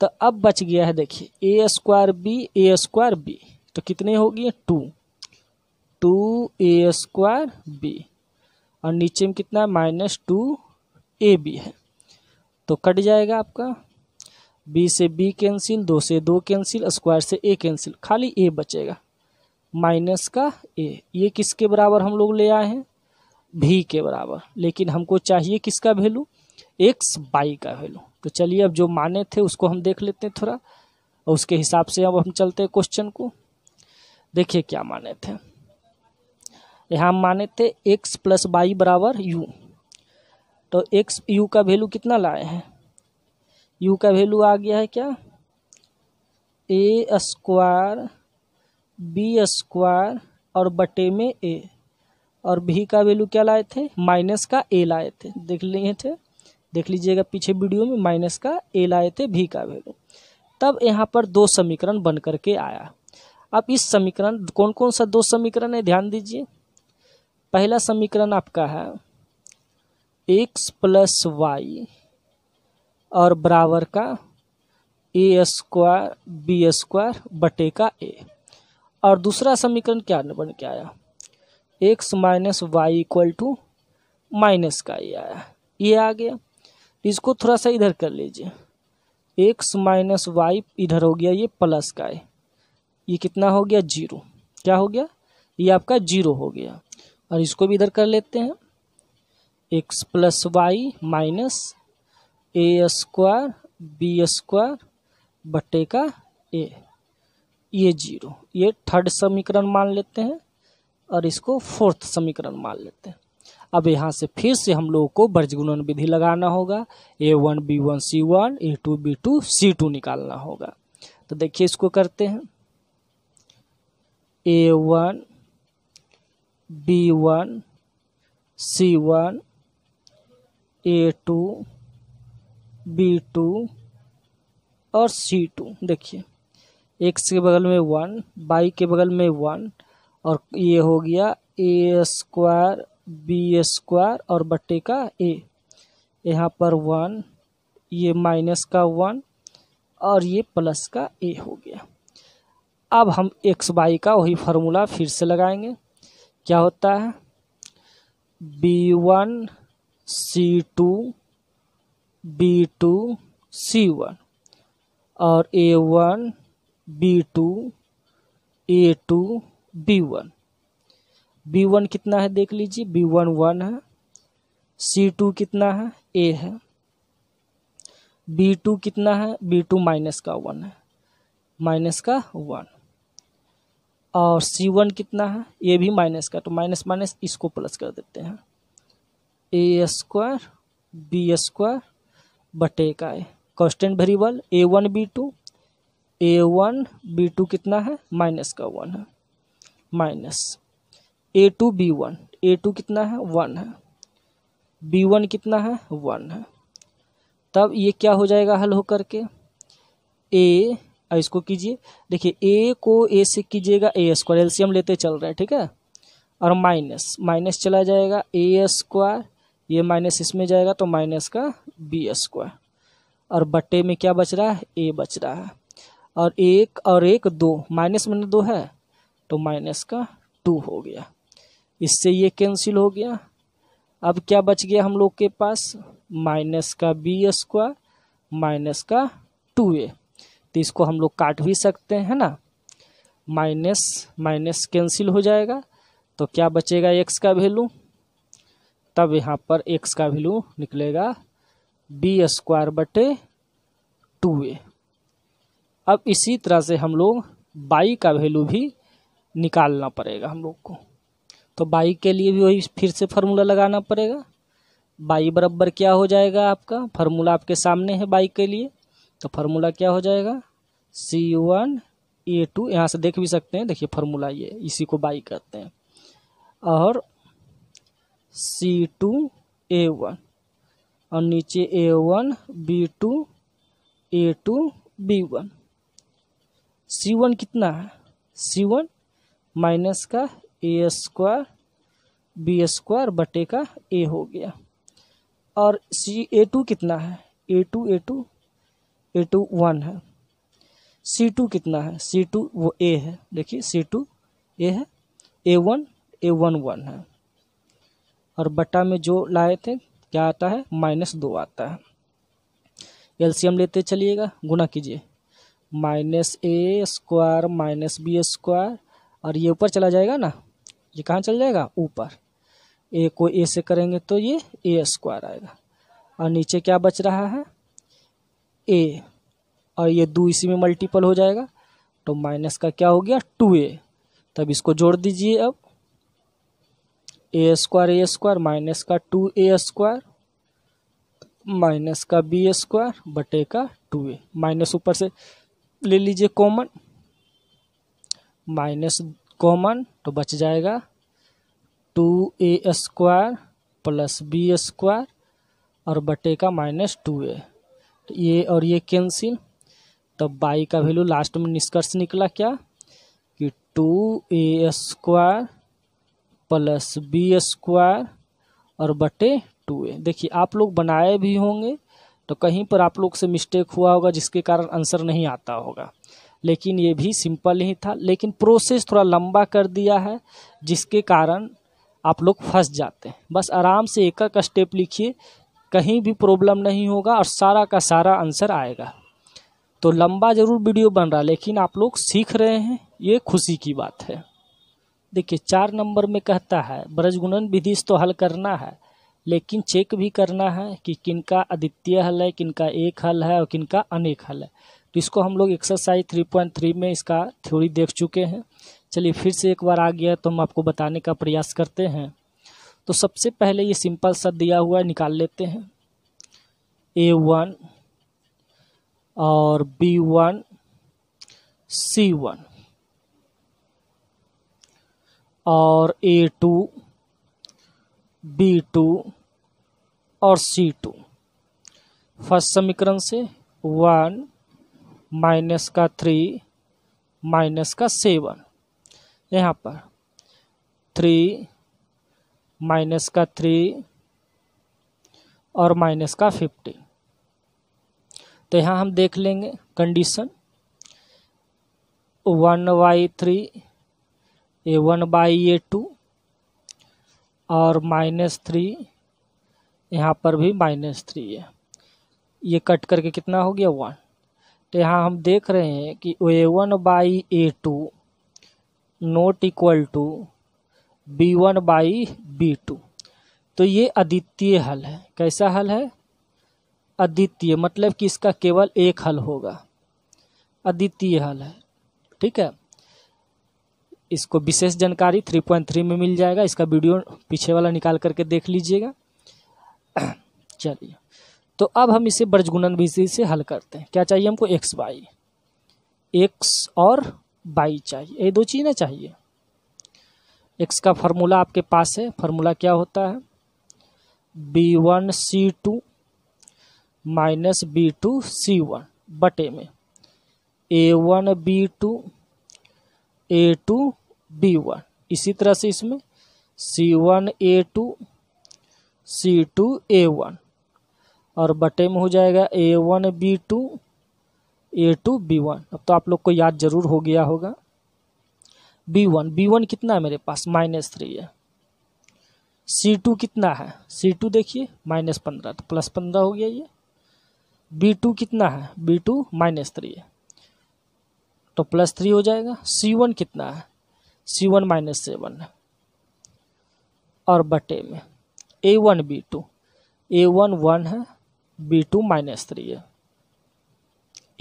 तो अब बच गया है देखिए a square b a square b तो कितने हो गए two two a square b और नीचे में कितना है माइनस टू ए बी है तो कट जाएगा आपका बी से बी कैंसिल दो से दो कैंसिल स्क्वायर से ए कैंसिल खाली ए बचेगा माइनस का ए ये किसके बराबर हम लोग ले आए हैं भी के बराबर लेकिन हमको चाहिए किसका वैल्यू एक्स बाई का वैल्यू तो चलिए अब जो माने थे उसको हम देख लेते हैं थोड़ा और उसके हिसाब से अब हम चलते हैं क्वेश्चन को देखिए क्या माने थे यहाँ माने थे एक्स प्लस बाई बराबर यू तो एक्स यू का वैल्यू कितना लाए हैं यू का वैल्यू आ गया है क्या ए स्क्वायर बी स्क्वायर और बटे में ए और भी का वैल्यू क्या लाए थे माइनस का ए लाए थे देख लिए थे देख लीजिएगा पीछे वीडियो में माइनस का ए लाए थे भी का वैल्यू तब यहाँ पर दो समीकरण बन करके आया अब इस समीकरण कौन कौन सा दो समीकरण है ध्यान दीजिए पहला समीकरण आपका है एक्स प्लस वाई और बराबर का ए स्क्वायर बी स्क्वायर बटे का ए और दूसरा समीकरण क्या बन के आया x minus y equal to minus का ये आया ये आ गया इसको थोड़ा सा इधर कर लीजिए एक्स माइनस वाई इधर हो गया ये प्लस का है ये कितना हो गया जीरो क्या हो गया ये आपका जीरो हो गया और इसको भी इधर कर लेते हैं एक्स प्लस वाई माइनस ए स्क्वायर बी स्क्वायर बटे का ए ये जीरो ये थर्ड समीकरण मान लेते हैं और इसको फोर्थ समीकरण मान लेते हैं अब यहाँ से फिर से हम लोगों को वर्जगुणन विधि लगाना होगा a one B one C one A two B two C two निकालना होगा तो देखिए इसको करते हैं a one B one C one A two B two और सी टू देखिए एक्स के बगल में वन बाई के बगल में वन और ये हो गया ए स्क्वायर बी स्क्वायर और बट्टे का ए यहाँ पर वन ये माइनस का वन और ये प्लस का ए हो गया अब हम एक्स बाई का वही फार्मूला फिर से लगाएंगे क्या होता है बी वन सी टू बी टू सी वन और a one B two A two B one B one कितना है देख लीजिए बी वन वन है सी टू कितना है ए है बी टू कितना है बी टू माइनस का वन है माइनस का वन और सी वन कितना है ये भी माइनस का तो माइनस माइनस इसको प्लस कर देते हैं ए स्क्वायर बी स्क्वायर बटे का है constant variable a one B two A one B two कितना है माइनस का वन है माइनस ए टू बी वन ए टू कितना है वन है बी वन कितना है वन है तब ये क्या हो जाएगा हल होकर के ए इसको कीजिए देखिए ए को ए से कीजिएगा ए स्क्वायर एल्सियम लेते चल रहे हैं ठीक है और माइनस माइनस चला जाएगा ए स्क्वायर ये माइनस इसमें जाएगा तो माइनस का बी स्क्वायर और बट्टे में क्या बच रहा है ए बच रहा है और एक और एक दो माइनस में दो है तो माइनस का टू हो गया इससे ये कैंसिल हो गया अब क्या बच गया हम लोग के पास माइनस का बी स्क्वायर माइनस का टू ए तो इसको हम लोग काट भी सकते हैं ना माइनस माइनस कैंसिल हो जाएगा तो क्या बचेगा एक्स का वैल्यू तब यहाँ पर एक्स का वैल्यू निकलेगा बी स्क्वायर बटे टू ए अब इसी तरह से हम लोग बाई का वैल्यू भी निकालना पड़ेगा हम लोग को तो बाई के लिए भी वही फिर से फार्मूला लगाना पड़ेगा बाई बराबर क्या हो जाएगा आपका फार्मूला आपके सामने है बाई के लिए तो फार्मूला क्या हो जाएगा सी वन ए टू यहाँ से देख भी सकते हैं देखिए फार्मूला ये इसी को बाई कहते हैं और सी टू ए वन और नीचे ए वन बी टू ए टू बी वन सी वन कितना है सी वन माइनस का ए स्क्वायर बी स्क्वायर बटे का ए हो गया और सी ए टू कितना है ए टू ए टू ए टू वन है सी टू कितना है सी टू वो ए है देखिए सी टू ए है ए वन ए वन वन है और बटा में जो लाए थे क्या आता है माइनस दो आता है एलसीएम लेते चलिएगा गुना कीजिए माइनस ए स्क्वायर माइनस बी स्क्वायर और ये ऊपर चला जाएगा ना ये कहाँ चल जाएगा ऊपर ए को ए से करेंगे तो ये ए स्क्वायर आएगा और नीचे क्या बच रहा है ए और ये दो इसी में मल्टीपल हो जाएगा तो माइनस का क्या हो गया टू ए तब इसको जोड़ दीजिए अब a square a square minus का टू ए स्क्वायर माइनस का बी स्क्वायर बटे का टू ए माइनस ऊपर से ले लीजिए कॉमन माइनस कॉमन तो बच जाएगा two a square plus B square और बटे का माइनस टू ए तो ये और ये कैंसिल तब तो बाई का वैल्यू लास्ट में निष्कर्ष निकला क्या कि two a square plus B square और बटे टू ए देखिए आप लोग बनाए भी होंगे तो कहीं पर आप लोग से मिस्टेक हुआ होगा जिसके कारण आंसर नहीं आता होगा लेकिन ये भी सिंपल ही था लेकिन प्रोसेस थोड़ा लंबा कर दिया है जिसके कारण आप लोग फंस जाते हैं बस आराम से एक एक स्टेप लिखिए कहीं भी प्रॉब्लम नहीं होगा और सारा का सारा आंसर आएगा तो लंबा ज़रूर वीडियो बन रहा लेकिन आप लोग सीख रहे हैं ये खुशी की बात है देखिए चार नंबर में कहता है ब्रजगुणन विधि तो हल करना है लेकिन चेक भी करना है कि किनका अद्वितीय हल है किनका एक हल है और किनका अनेक हल है तो इसको हम लोग एक्सरसाइज थ्री पॉइंट थ्री में इसका थ्योरी देख चुके हैं चलिए फिर से एक बार आ गया तो हम आपको बताने का प्रयास करते हैं तो सबसे पहले ये सिंपल सा दिया हुआ है निकाल लेते हैं ए वन और बी वन सी वन और ए टू बी टू और सी टू फर्स्ट समीकरण से वन माइनस का थ्री माइनस का सेवन यहाँ पर थ्री माइनस का थ्री और माइनस का फिफ्टी तो यहाँ हम देख लेंगे condition one by three a one by a two और माइनस थ्री यहाँ पर भी माइनस थ्री है ये कट करके कितना हो गया वन तो यहाँ हम देख रहे हैं कि a one by a two not equal to B one by b two तो ये अद्वितीय हल है कैसा हल है अद्वितीय मतलब कि इसका केवल एक हल होगा अद्वितीय हल है ठीक है इसको विशेष जानकारी 3.3 में मिल जाएगा इसका वीडियो पीछे वाला निकाल करके देख लीजिएगा चलिए तो अब हम इसे ब्रजगुणन विधि से हल करते हैं क्या चाहिए हमको एक्स वाई एक्स और वाई चाहिए ये दो चीज़ें चाहिए एक्स का फार्मूला आपके पास है फार्मूला क्या होता है बी वन सी टू माइनस बी टू सी वन बटे में ए वन बी टू ए टू बी वन इसी तरह से इसमें सी वन ए टू सी टू ए वन और बटे में हो जाएगा a one B two A two B one अब तो आप लोग को याद जरूर हो गया होगा बी वन बी वन कितना है मेरे पास माइनस थ्री है सी टू कितना है सी टू देखिए माइनस पंद्रह तो प्लस पंद्रह हो गया ये बी टू कितना है बी टू माइनस थ्री है तो प्लस थ्री हो जाएगा सी वन कितना है सी वन माइनस सेवन है और बटे में ए वन बी टू ए वन वन है बी टू माइनस थ्री है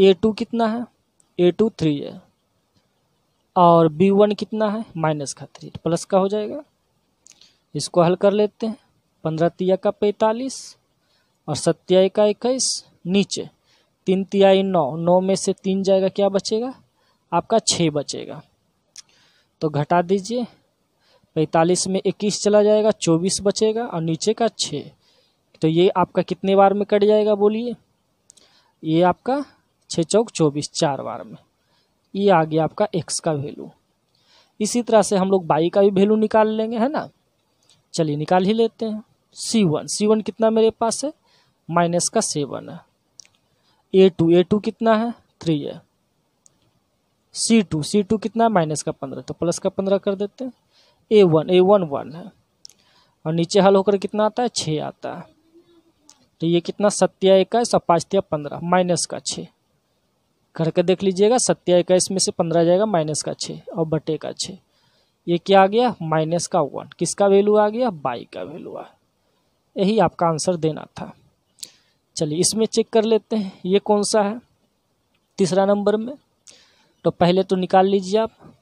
ए टू कितना है ए टू थ्री है और बी वन कितना है माइनस का थ्री प्लस का हो जाएगा इसको हल कर लेते हैं पंद्रह तिया का पैंतालीस और सत्या का इक्कीस नीचे तीन तिहाई नौ नौ में से तीन जाएगा क्या बचेगा आपका छः बचेगा तो घटा दीजिए पैंतालीस में इक्कीस चला जाएगा चौबीस बचेगा और नीचे का छः तो ये आपका कितने बार में कट जाएगा बोलिए ये आपका छः चौक चौबीस चार बार में ये आ गया आपका एक्स का वैल्यू इसी तरह से हम लोग बाई का भी वैल्यू निकाल लेंगे है ना चलिए निकाल ही लेते हैं सी वन सी वन कितना मेरे पास है माइनस का सेवन है ए टू ए टू कितना है थ्री है सी टू सी टू कितना है माइनस का पंद्रह तो प्लस का पंद्रह कर देते हैं a one a one one है और नीचे हल होकर कितना आता है छः आता है तो ये कितना सत्या इक्कीस और तिया पंद्रह माइनस का छः करके देख लीजिएगा सत्या इक्कीस में से पंद्रह जाएगा माइनस का छः और बटे का छः ये क्या आ गया माइनस का वन किसका वैल्यू आ गया बाई का वैल्यू आ यही आपका आंसर देना था चलिए इसमें चेक कर लेते हैं ये कौन सा है तीसरा नंबर में तो पहले तो निकाल लीजिए आप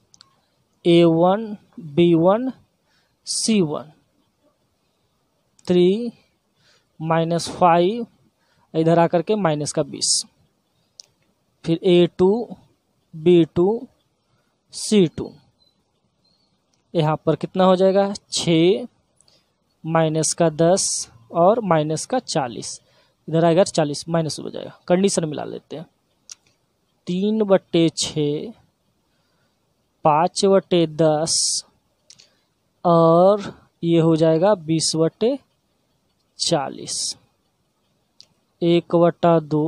ए वन बी वन सी वन थ्री माइनस फाइव इधर आकर के माइनस का बीस फिर a two B two C two यहाँ पर कितना हो जाएगा छ माइनस का दस और माइनस का चालीस इधर आएगा तो चालीस माइनस हो जाएगा कंडीशन मिला लेते हैं तीन बट्टे छः पाँच बटे दस और ये हो जाएगा बीस बटे चालीस एक बटा दो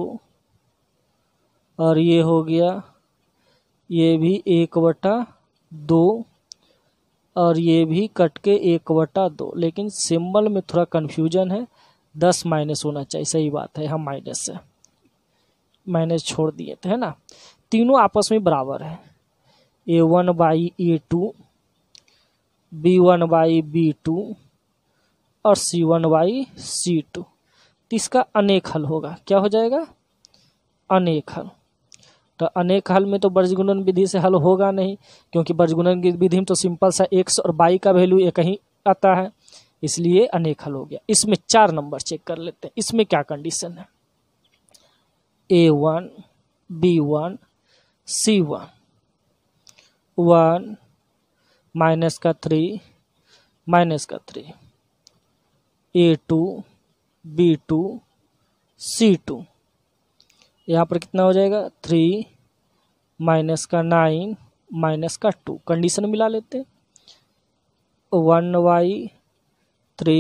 और ये हो गया ये भी एक बटा दो और ये भी कट के एक बटा दो लेकिन सिंबल में थोड़ा कन्फ्यूजन है दस माइनस होना चाहिए सही बात है हम माइनस से माइनस छोड़ दिए थे है ना तीनों आपस में बराबर है ए one by a two B one by b two और c one by c two तो इसका अनेक हल होगा क्या हो जाएगा अनेक हल तो अनेक हल में तो बर्जगुणन विधि से हल होगा नहीं क्योंकि बर्जगुणन की विधि में तो सिंपल सा एक्स और बाई का वैल्यू एक ही आता है इसलिए अनेक हल हो गया इसमें चार नंबर चेक कर लेते हैं इसमें क्या कंडीशन है ए वन बी वन सी वन वन माइनस का थ्री माइनस का three a two B two C two यहाँ पर कितना हो जाएगा थ्री माइनस का नाइन माइनस का टू कंडीशन मिला लेते one by three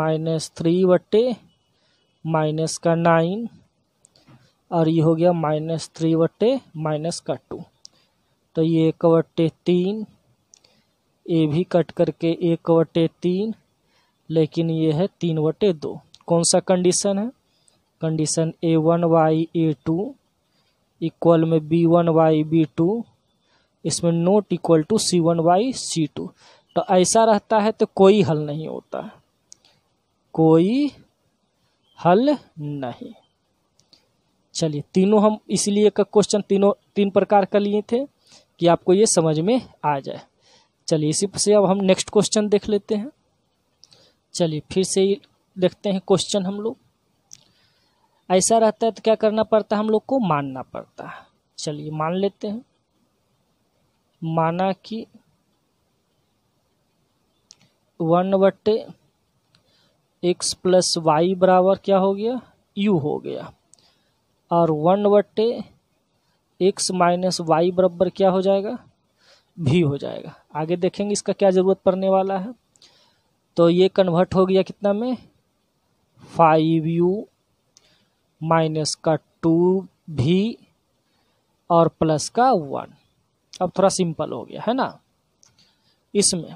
minus three बटे माइनस का नाइन और ये हो गया माइनस थ्री बटे माइनस का टू तो ये एक बट्टे तीन ए भी कट करके एक बटे तीन लेकिन ये है तीन बटे दो कौन सा कंडीशन है condition a one by a two equal में b one by b two इसमें not equal to C one by c two तो ऐसा रहता है तो कोई हल नहीं होता है कोई हल नहीं चलिए तीनों हम इसलिए का क्वेश्चन तीनों तीन प्रकार का लिए थे कि आपको ये समझ में आ जाए चलिए इसी से अब हम नेक्स्ट क्वेश्चन देख लेते हैं चलिए फिर से देखते हैं क्वेश्चन हम लोग ऐसा रहता है तो क्या करना पड़ता है हम लोग को मानना पड़ता है चलिए मान लेते हैं माना कि वन बट्टे एक्स प्लस वाई बराबर क्या हो गया यू हो गया और वन बट्टे एक्स माइनस वाई बराबर क्या हो जाएगा भी हो जाएगा आगे देखेंगे इसका क्या ज़रूरत पड़ने वाला है तो ये कन्वर्ट हो गया कितना में फाइव यू माइनस का टू भी और प्लस का वन अब थोड़ा सिंपल हो गया है ना इसमें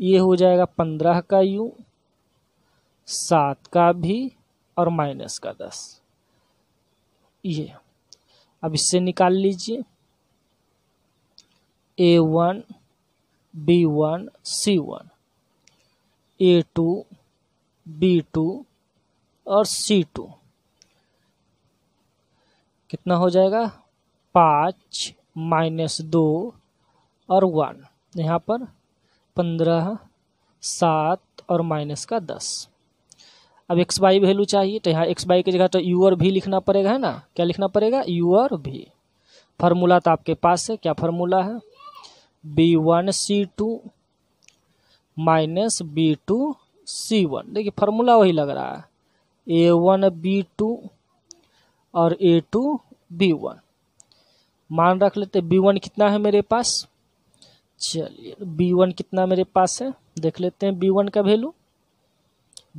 ये हो जाएगा पंद्रह का यू सात का भी और माइनस का दस ये अब इससे निकाल लीजिए ए वन बी वन सी वन ए टू बी टू और सी टू कितना हो जाएगा पाँच माइनस दो और वन यहाँ पर पंद्रह सात और माइनस का दस अब एक्स वाई वैल्यू चाहिए तो यहाँ एक्स वाई की जगह तो यू और भी लिखना पड़ेगा है ना क्या लिखना पड़ेगा यू और भी फार्मूला तो आपके पास है क्या फार्मूला है बी वन सी टू माइनस बी टू सी वन देखिए फार्मूला वही लग रहा है ए वन बी टू और ए टू बी वन मान रख लेते बी वन कितना है मेरे पास चलिए बी वन कितना मेरे पास है देख लेते हैं बी वन का वैल्यू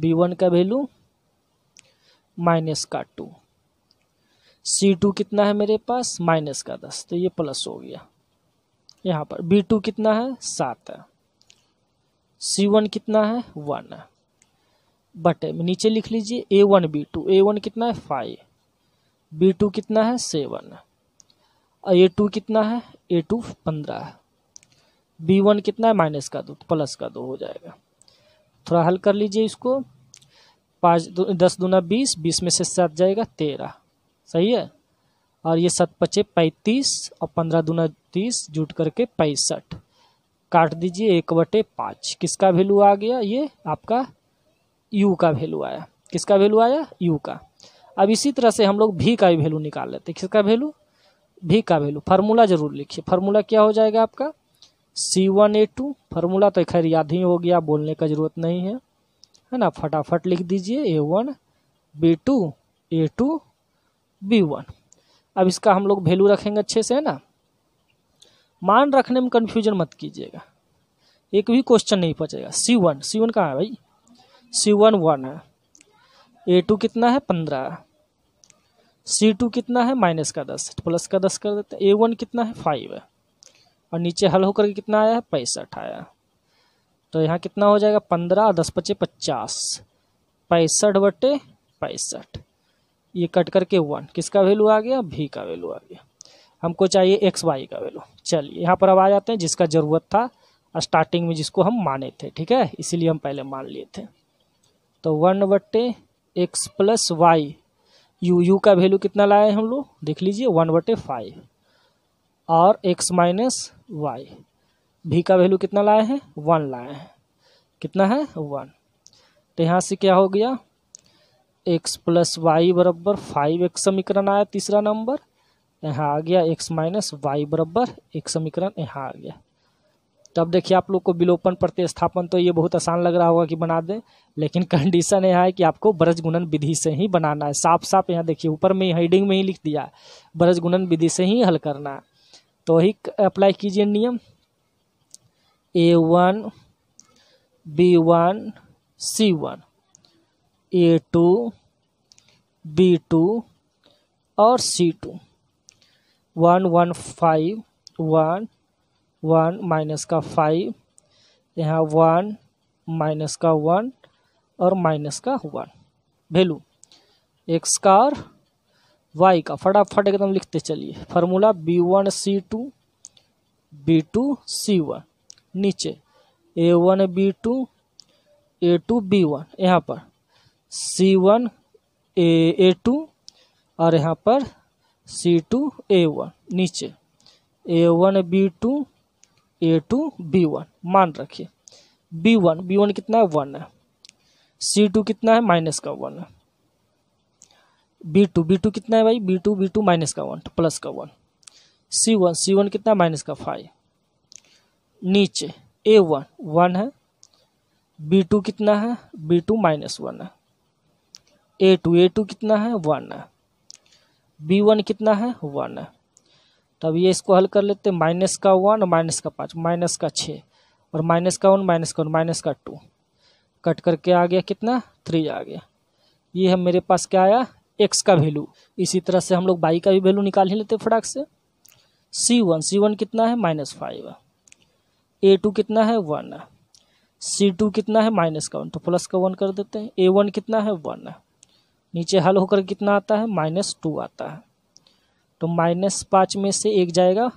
बी वन का वैल्यू माइनस का टू सी टू कितना है मेरे पास माइनस का दस तो ये प्लस हो गया यहाँ पर बी टू कितना है सात है सी वन कितना है वन है बटे में नीचे लिख लीजिए ए वन बी टू ए वन कितना है फाइव बी टू कितना है सेवन है और ए टू कितना है ए टू पंद्रह है बी वन कितना है माइनस का दो तो प्लस का दो हो जाएगा थोड़ा हल कर लीजिए इसको पाँच दस दूना बीस बीस में से सात जाएगा तेरह सही है और ये सत पचे पैंतीस और पंद्रह दूना तीस जुट करके पैंसठ काट दीजिए एक बटे पाँच किसका वैल्यू आ गया ये आपका यू का वैल्यू आया किसका वैल्यू आया यू का अब इसी तरह से हम लोग भी का भी वैल्यू निकाल लेते हैं किसका वैल्यू भी का वैल्यू फार्मूला जरूर लिखिए फार्मूला क्या हो जाएगा आपका सी वन ए टू फार्मूला तो खैर याद ही हो गया बोलने का ज़रूरत नहीं है है ना फटाफट लिख दीजिए a one B two A two B one अब इसका हम लोग वैल्यू रखेंगे अच्छे से है ना मान रखने में कन्फ्यूजन मत कीजिएगा एक भी क्वेश्चन नहीं पचेगा सी वन सी वन कहाँ है भाई सी वन वन है ए टू कितना है पंद्रह सी टू कितना है माइनस का दस प्लस का दस कर देते ए वन कितना है फाइव है और नीचे हल होकर के कितना आया है पैंसठ आया तो यहाँ कितना हो जाएगा पंद्रह दस पच्चे पचास पैंसठ बटे पैंसठ ये कट करके वन किसका वैल्यू आ गया भी का वैल्यू आ गया हमको चाहिए एक्स वाई का वैल्यू चलिए यहाँ पर अब आ जाते हैं जिसका ज़रूरत था स्टार्टिंग में जिसको हम माने थे ठीक है इसीलिए हम पहले मान लिए थे तो वन बटे x plus y u u का वैल्यू कितना लाए हम लोग देख लीजिए वन बटे फाइव और एक्स माइनस वाई भी का वैल्यू कितना लाए हैं वन लाए हैं कितना है वन तो यहाँ से क्या हो गया एक्स प्लस वाई बराबर फाइव एक्स समीकरण आया तीसरा नंबर यहाँ आ गया एक्स माइनस वाई बराबर एक समीकरण यहाँ आ गया तब तो देखिए आप लोग को विलोपन प्रतिस्थापन तो ये बहुत आसान लग रहा होगा कि बना दें लेकिन कंडीशन यहाँ है कि आपको ब्रज गुणन विधि से ही बनाना है साफ साफ यहाँ देखिए ऊपर में हेडिंग में ही लिख दिया ब्रज गुणन विधि से ही हल करना है तो ही अप्लाई कीजिए नियम A one B one C one A two B two और सी two one one five one one minus का फाइव यहाँ वन माइनस का वन और माइनस का वन वैल्यू एक्स का और वाई का फटाफट एकदम लिखते चलिए फार्मूला बी वन सी टू बी टू सी वन नीचे ए वन बी टू ए टू बी वन यहाँ पर सी वन ए ए टू और यहाँ पर सी टू ए वन नीचे ए वन बी टू ए टू बी वन मान रखिए बी वन बी वन कितना है वन है सी टू कितना है माइनस का वन है बी टू बी टू कितना है भाई B two B two minus का वन प्लस का वन सी वन सी वन कितना माइनस का फाइव नीचे ए वन वन है बी टू कितना है बी टू माइनस वन है ए टू ए टू कितना है वन है बी वन कितना है वन है तब तो ये इसको हल कर लेते हैं माइनस का वन माइनस का पाँच माइनस का छः और माइनस का वन माइनस का वन माइनस का टू कट करके आ गया कितना थ्री आ गया ये हम मेरे पास क्या आया एक्स का वैल्यू इसी तरह से हम लोग बाई का भी वैल्यू निकाल ही लेते फटाक से सी वन सी वन कितना है माइनस फाइव ए टू कितना है वन सी टू कितना है माइनस का वन तो प्लस का वन कर देते हैं ए वन कितना है वन नीचे हल होकर कितना आता है माइनस टू आता है तो माइनस पाँच में से एक जाएगा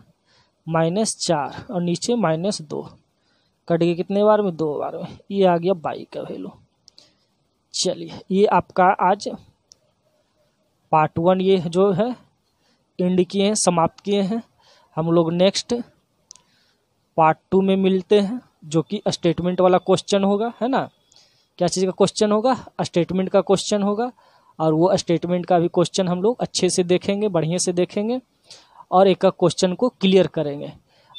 माइनस चार और नीचे माइनस दो कट गए कितने बार में दो बार में ये आ गया बाई का वैल्यू चलिए ये आपका आज पार्ट वन ये जो है एंड किए हैं समाप्त किए हैं हम लोग नेक्स्ट पार्ट टू में मिलते हैं जो कि स्टेटमेंट वाला क्वेश्चन होगा है ना क्या चीज़ का क्वेश्चन होगा स्टेटमेंट का क्वेश्चन होगा और वो स्टेटमेंट का भी क्वेश्चन हम लोग अच्छे से देखेंगे बढ़िया से देखेंगे और एक क्वेश्चन को क्लियर करेंगे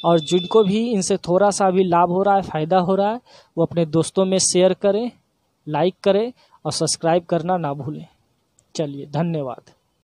और जिनको भी इनसे थोड़ा सा भी लाभ हो रहा है फ़ायदा हो रहा है वो अपने दोस्तों में शेयर करें लाइक करें और सब्सक्राइब करना ना भूलें चलिए धन्यवाद